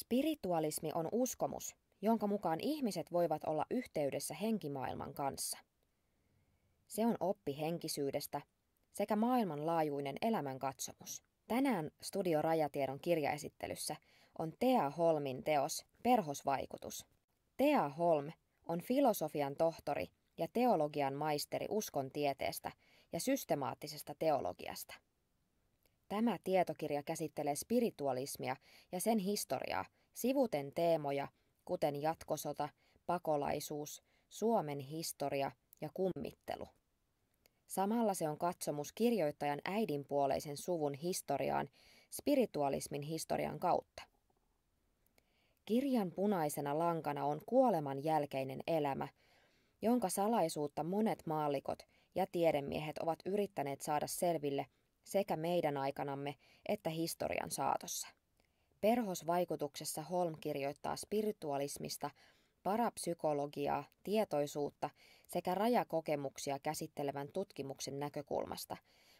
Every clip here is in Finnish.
Spiritualismi on uskomus, jonka mukaan ihmiset voivat olla yhteydessä henkimaailman kanssa. Se on oppi henkisyydestä sekä maailmanlaajuinen elämänkatsomus. Tänään Studio Rajatiedon kirjaesittelyssä on Thea Holmin teos Perhosvaikutus. Thea Holm on filosofian tohtori ja teologian maisteri uskontieteestä ja systemaattisesta teologiasta. Tämä tietokirja käsittelee spiritualismia ja sen historiaa, sivuten teemoja, kuten jatkosota, pakolaisuus, Suomen historia ja kummittelu. Samalla se on katsomus kirjoittajan äidinpuoleisen suvun historiaan spiritualismin historian kautta. Kirjan punaisena lankana on kuoleman jälkeinen elämä, jonka salaisuutta monet maallikot ja tiedemiehet ovat yrittäneet saada selville – sekä meidän aikanamme että historian saatossa. Perhosvaikutuksessa Holm kirjoittaa spiritualismista, parapsykologiaa, tietoisuutta sekä rajakokemuksia käsittelevän tutkimuksen näkökulmasta,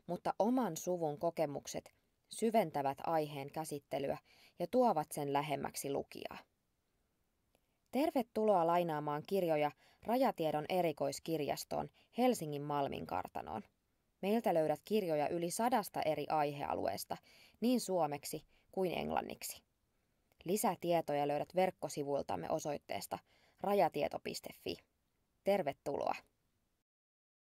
mutta oman suvun kokemukset syventävät aiheen käsittelyä ja tuovat sen lähemmäksi lukijaa. Tervetuloa lainaamaan kirjoja Rajatiedon erikoiskirjastoon Helsingin Malmin kartanoon. Meiltä löydät kirjoja yli sadasta eri aihealueesta, niin suomeksi kuin englanniksi. Lisätietoja löydät verkkosivuiltamme osoitteesta rajatieto.fi. Tervetuloa!